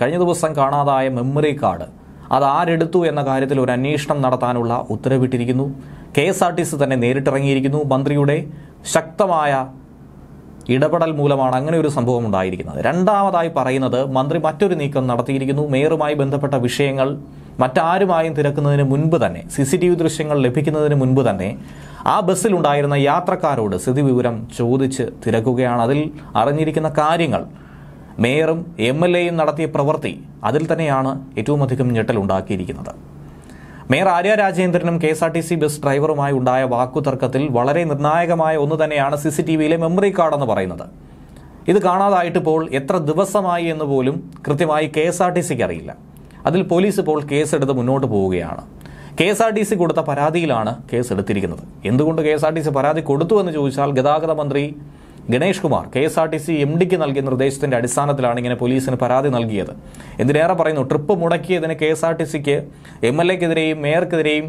കഴിഞ്ഞ ദിവസം കാണാതായ മെമ്മറി കാർഡ് അത് ആരെടുത്തു എന്ന കാര്യത്തിൽ ഒരു അന്വേഷണം നടത്താനുള്ള ഉത്തരവിട്ടിരിക്കുന്നു K S R T C തന്നെ നേരിട്ടിറങ്ങിയിരിക്കുന്നു മന്ത്രിയുടെ ശക്തമായ ഇടപെടൽ മൂലമാണ് അങ്ങനെ ഒരു സംഭവം ഉണ്ടായിരിക്കുന്നത് രണ്ടാമതായി പറയുന്നത് മന്ത്രി മറ്റൊരു നീക്കം നടത്തിയിരിക്കുന്നു മേയറുമായി ബന്ധപ്പെട്ട വിഷയങ്ങൾ മറ്റാരുമായും തിരക്കുന്നതിന് മുൻപ് തന്നെ സി സി ടി വി ദൃശ്യങ്ങൾ ലഭിക്കുന്നതിന് മുൻപ് തന്നെ ആ ബസ്സിലുണ്ടായിരുന്ന യാത്രക്കാരോട് സ്ഥിതി വിവരം ചോദിച്ച് തിരക്കുകയാണ് അതിൽ അറിഞ്ഞിരിക്കുന്ന കാര്യങ്ങൾ മേയറും എം എൽ എയും നടത്തിയ പ്രവൃത്തി അതിൽ തന്നെയാണ് ഏറ്റവും അധികം ഞെട്ടലുണ്ടാക്കിയിരിക്കുന്നത് മേയർ ആര്യ രാജേന്ദ്രനും K S R T C bus ഡ്രൈവറുമായി ഉണ്ടായ വാക്കുതർക്കത്തിൽ വളരെ നിർണായകമായ ഒന്ന് തന്നെയാണ് സി സി ടി വിയിലെ മെമ്മറി കാർഡെന്ന് പറയുന്നത് ഇത് കാണാതായിട്ടിപ്പോൾ എത്ര ദിവസമായി എന്ന് പോലും കൃത്യമായി കെ എസ് ആർ ടി സിക്ക് അറിയില്ല അതിൽ പോലീസ് ഇപ്പോൾ കേസെടുത്ത് മുന്നോട്ട് പോവുകയാണ് K S R T C കൊടുത്ത പരാതിയിലാണ് കേസ് എടുത്തിരിക്കുന്നത് എന്തുകൊണ്ട് K S R T C പരാതി കൊടുത്തു എന്ന് ചോദിച്ചാൽ ഗതാഗത മന്ത്രി Ganesh Kumar K S R T C M ഡിക്ക് നൽകിയ നിർദ്ദേശത്തിന്റെ അടിസ്ഥാനത്തിലാണ് ഇങ്ങനെ പോലീസിന് പരാതി നൽകിയത് എന്തിനേറെ പറയുന്നു ട്രിപ്പ് മുടക്കിയതിന് കെ എസ് ആർ ടി സിക്ക് എം എൽ എക്കെതിരെയും മേയർക്കെതിരെയും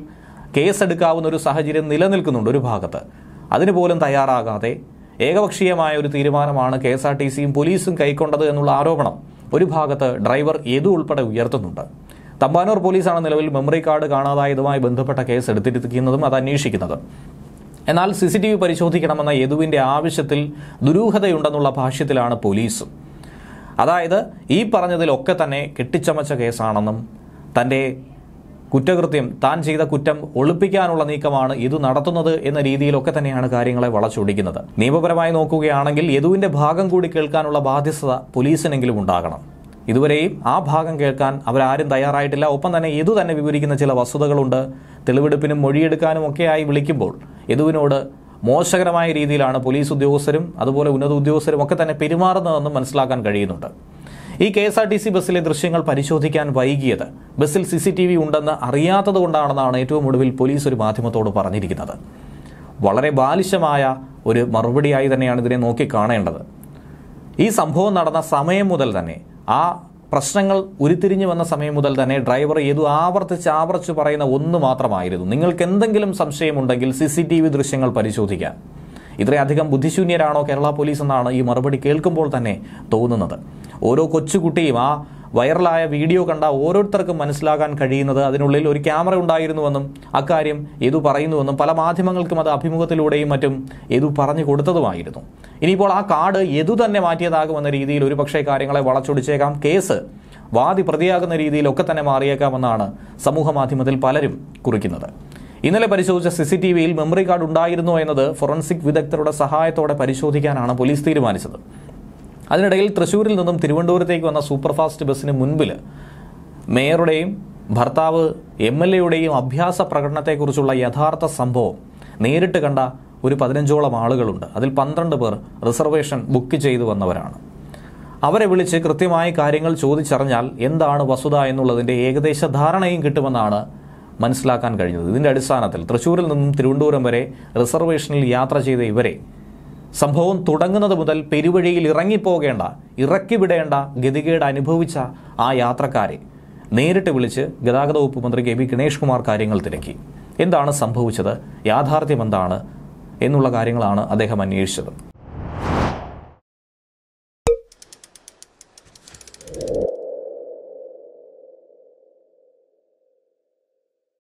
കേസെടുക്കാവുന്ന ഒരു സാഹചര്യം നിലനിൽക്കുന്നുണ്ട് ഒരു ഭാഗത്ത് അതിനുപോലും പോലും തയ്യാറാകാതെ ഏകപക്ഷീയമായ ഒരു തീരുമാനമാണ് കെ എസ് ആർ ടി സിയും പോലീസും കൈക്കൊണ്ടത് എന്നുള്ള ആരോപണം ഒരു ഭാഗത്ത് ഡ്രൈവർ യദു ഉൾപ്പെടെ ഉയർത്തുന്നുണ്ട് തമ്പാനൂർ പോലീസാണ് നിലവിൽ മെമ്മറി കാർഡ് കാണാതായതുമായി ബന്ധപ്പെട്ട കേസ് എടുത്തിരിക്കുന്നതും അത് അന്വേഷിക്കുന്നതും എന്നാൽ സി സി ടി വി പരിശോധിക്കണമെന്ന യദുവിൻ്റെ ആവശ്യത്തിൽ ദുരൂഹതയുണ്ടെന്നുള്ള ഭാഷ്യത്തിലാണ് പോലീസ് അതായത് ഈ പറഞ്ഞതിലൊക്കെ തന്നെ കെട്ടിച്ചമച്ച കേസാണെന്നും തൻ്റെ കുറ്റകൃത്യം താൻ ചെയ്ത കുറ്റം ഒളിപ്പിക്കാനുള്ള നീക്കമാണ് ഇത് നടത്തുന്നത് എന്ന രീതിയിലൊക്കെ തന്നെയാണ് കാര്യങ്ങളെ വളച്ചൊടിക്കുന്നത് നിയമപരമായി നോക്കുകയാണെങ്കിൽ യദുവിൻ്റെ ഭാഗം കൂടി കേൾക്കാനുള്ള ബാധ്യസ്ഥത പോലീസിനെങ്കിലും ഉണ്ടാകണം ഇതുവരെയും ആ ഭാഗം കേൾക്കാൻ അവരാരും തയ്യാറായിട്ടില്ല ഒപ്പം തന്നെ ഇതു തന്നെ വിവരിക്കുന്ന ചില വസ്തുതകളുണ്ട് തെളിവെടുപ്പിനും മൊഴിയെടുക്കാനും ഒക്കെയായി വിളിക്കുമ്പോൾ ഇതുവിനോട് മോശകരമായ രീതിയിലാണ് പോലീസ് ഉദ്യോഗസ്ഥരും അതുപോലെ ഉന്നത ഉദ്യോഗസ്ഥരും ഒക്കെ തന്നെ പെരുമാറുന്നതെന്ന് മനസ്സിലാക്കാൻ കഴിയുന്നുണ്ട് ഈ K S R T C ബസ്സിലെ ദൃശ്യങ്ങൾ പരിശോധിക്കാൻ വൈകിയത് ബസ്സിൽ സി സി ടി വി ഉണ്ടെന്ന് അറിയാത്തത് കൊണ്ടാണെന്നാണ് ഏറ്റവും ഒടുവിൽ പോലീസ് ഒരു മാധ്യമത്തോട് പറഞ്ഞിരിക്കുന്നത് വളരെ ബാലിശമായ ഒരു മറുപടിയായി തന്നെയാണ് ഇതിനെ നോക്കിക്കാണേണ്ടത് ഈ സംഭവം നടന്ന സമയം മുതൽ തന്നെ ആ പ്രശ്നങ്ങൾ ഉരുത്തിരിഞ്ഞു വന്ന സമയം മുതൽ തന്നെ ഡ്രൈവർ ഏതു ആവർത്തിച്ച് ആവർത്തിച്ച് പറയുന്ന ഒന്ന് മാത്രമായിരുന്നു നിങ്ങൾക്ക് എന്തെങ്കിലും സംശയമുണ്ടെങ്കിൽ സി സി ടി വി ദൃശ്യങ്ങൾ പരിശോധിക്കാം ഇത്രയധികം ബുദ്ധിശൂന്യരാണോ കേരള പോലീസ് എന്നാണ് ഈ മറുപടി കേൾക്കുമ്പോൾ തന്നെ തോന്നുന്നത് ഓരോ കൊച്ചുകുട്ടിയും ആ വൈറലായ വീഡിയോ കണ്ട ഓരോരുത്തർക്കും മനസ്സിലാകാൻ കഴിയുന്നത് അതിനുള്ളിൽ ഒരു ക്യാമറ ഉണ്ടായിരുന്നുവെന്നും അക്കാര്യം ഏതു പറയുന്നുവെന്നും പല മാധ്യമങ്ങൾക്കും അത് അഭിമുഖത്തിലൂടെയും മറ്റും ഏതു പറഞ്ഞു കൊടുത്തതുമായിരുന്നു ഇനിയിപ്പോൾ ആ കാർഡ് യദു തന്നെ മാറ്റിയതാകുമെന്ന രീതിയിൽ ഒരുപക്ഷേ കാര്യങ്ങളെ വളച്ചൊടിച്ചേക്കാം കേസ് വാദി പ്രതിയാകുന്ന രീതിയിലൊക്കെ തന്നെ മാറിയേക്കാമെന്നാണ് സമൂഹമാധ്യമത്തിൽ പലരും കുറിക്കുന്നത് ഇന്നലെ പരിശോധിച്ച സി സി ടി വിയിൽ മെമ്മറി കാർഡ് ഉണ്ടായിരുന്നോ എന്നത് ഫോറൻസിക് വിദഗ്ധരുടെ സഹായത്തോടെ പരിശോധിക്കാനാണ് പോലീസ് തീരുമാനിച്ചത് അതിനിടയിൽ തൃശ്ശൂരിൽ നിന്നും തിരുവനന്തപുരത്തേക്ക് വന്ന സൂപ്പർഫാസ്റ്റ് ബസ്സിന് മുൻപിൽ മേയറുടെയും ഭർത്താവ് എം എൽ എയുടെയും അഭ്യാസ പ്രകടനത്തെക്കുറിച്ചുള്ള യഥാർത്ഥ സംഭവം നേരിട്ട് കണ്ട ഒരു പതിനഞ്ചോളം ആളുകളുണ്ട് അതിൽ പന്ത്രണ്ട് പേർ റിസർവേഷൻ ബുക്ക് ചെയ്തു വന്നവരാണ് അവരെ വിളിച്ച് കൃത്യമായ കാര്യങ്ങൾ ചോദിച്ചറിഞ്ഞാൽ എന്താണ് വസുത എന്നുള്ളതിൻ്റെ ഏകദേശ ധാരണയും കിട്ടുമെന്നാണ് മനസ്സിലാക്കാൻ കഴിഞ്ഞത് ഇതിൻ്റെ അടിസ്ഥാനത്തിൽ തൃശ്ശൂരിൽ നിന്നും തിരുവനന്തപുരം വരെ റിസർവേഷനിൽ യാത്ര ചെയ്ത ഇവരെ സംഭവം തുടങ്ങുന്നത് മുതൽ പെരുവഴിയിൽ ഇറങ്ങിപ്പോകേണ്ട വിടേണ്ട ഗതികേട് അനുഭവിച്ച ആ യാത്രക്കാരെ നേരിട്ട് വിളിച്ച് ഗതാഗത വകുപ്പ് മന്ത്രി കെ വി ഗണേഷ് കുമാർ കാര്യങ്ങൾ തിരക്കി എന്താണ് സംഭവിച്ചത് യാഥാർത്ഥ്യം എന്താണ് എന്നുള്ള കാര്യങ്ങളാണ് അദ്ദേഹം അന്വേഷിച്ചത്